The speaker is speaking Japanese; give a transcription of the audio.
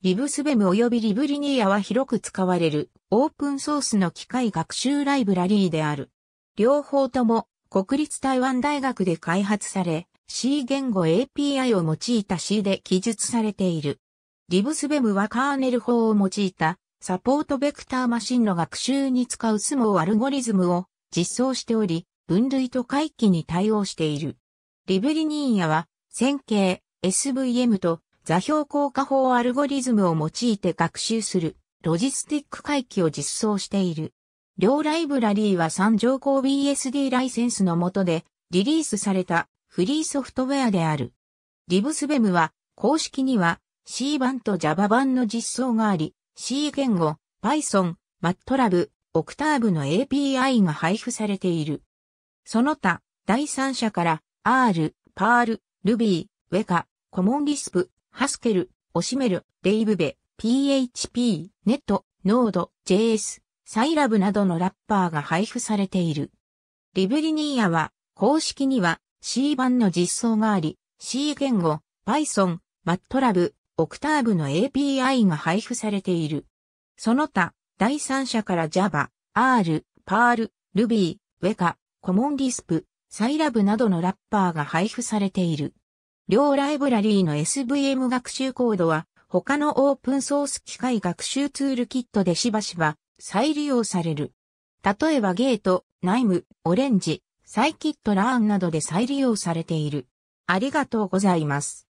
リブスベム及びリブリニーアは広く使われるオープンソースの機械学習ライブラリーである。両方とも国立台湾大学で開発され、C 言語 API を用いた C で記述されている。リブスベムはカーネル法を用いたサポートベクターマシンの学習に使うスモーアルゴリズムを実装しており、分類と回帰に対応している。リブリニーヤは線形 SVM と座標効果法アルゴリズムを用いて学習するロジスティック回帰を実装している。両ライブラリーは三条項 BSD ライセンスの下でリリースされたフリーソフトウェアである。リブスベムは公式には C 版と Java 版の実装があり、C 言語、Python、MATLAB、Octave の API が配布されている。その他、第三者から R、Perl、Ruby、Weka、コモン i スプ、ハスケル、オシメル、デイブベ、PHP、ネット、ノード、JS、サイラブなどのラッパーが配布されている。リブリニーアは、公式には C 版の実装があり、C 言語、Python、MATLAB、オクターブの API が配布されている。その他、第三者から Java、R、Perl、Ruby、Weka、Common Lisp、s c l a などのラッパーが配布されている。両ライブラリーの SVM 学習コードは、他のオープンソース機械学習ツールキットでしばしば再利用される。例えばゲート、ナイム、オレンジ、サイキットラーンなどで再利用されている。ありがとうございます。